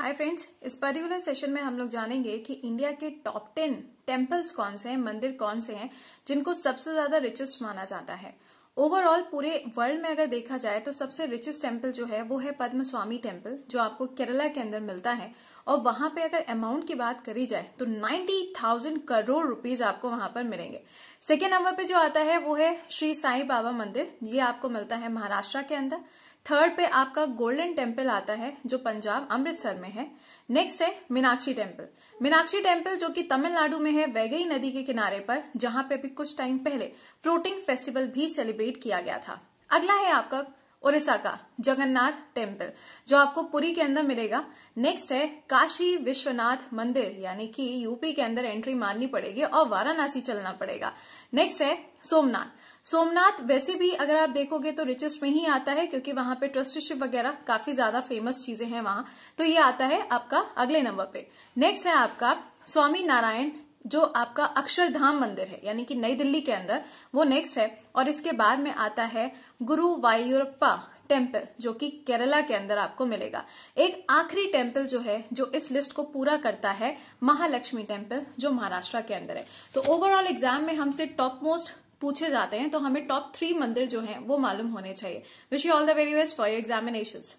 हाय friends इस particular session में हम लोग जानेंगे कि इंडिया के टॉप टेन टेम्पल्स कौन से हैं मंदिर कौन से हैं जिनको सबसे ज्यादा रिचेस्ट माना जाता है ओवरऑल पूरे वर्ल्ड में अगर देखा जाए तो सबसे रिचेस्ट टेम्पल जो है वो है पद्म स्वामी टेम्पल जो आपको केरला के अंदर मिलता है और वहां पे अगर अमाउंट की बात करी जाए तो 90,000 करोड़ रुपीस आपको वहां पर मिलेंगे सेकेंड नंबर पे जो आता है वो है श्री साई बाबा मंदिर ये आपको मिलता है महाराष्ट्र के अंदर थर्ड पे आपका गोल्डन टेम्पल आता है जो पंजाब अमृतसर में है नेक्स्ट है मीनाक्षी टेम्पल मीनाक्षी टेम्पल जो कि तमिलनाडु में है वैगई नदी के किनारे पर जहां पे भी कुछ टाइम पहले फ्लोटिंग फेस्टिवल भी सेलिब्रेट किया गया था अगला है आपका उड़ीसा का जगन्नाथ टेम्पल जो आपको पुरी के अंदर मिलेगा नेक्स्ट है काशी विश्वनाथ मंदिर यानी कि यूपी के अंदर एंट्री मारनी पड़ेगी और वाराणसी चलना पड़ेगा नेक्स्ट है सोमनाथ सोमनाथ वैसे भी अगर आप देखोगे तो रिचेस्ट में ही आता है क्योंकि वहां पे ट्रस्टीशिप वगैरह काफी ज्यादा फेमस चीजें हैं वहां तो ये आता है आपका अगले नंबर पे नेक्स्ट है आपका स्वामी नारायण जो आपका अक्षरधाम मंदिर है यानी कि नई दिल्ली के अंदर वो नेक्स्ट है और इसके बाद में आता है गुरु वायुरप्पा टेम्पल जो कि केरला के अंदर आपको मिलेगा एक आखिरी टेम्पल जो है जो इस लिस्ट को पूरा करता है महालक्ष्मी टेम्पल जो महाराष्ट्र के अंदर है तो ओवरऑल एग्जाम में हमसे टॉप मोस्ट पूछे जाते हैं तो हमें टॉप थ्री मंदिर जो हैं वो मालूम होने चाहिए wish you all the very best for your examinations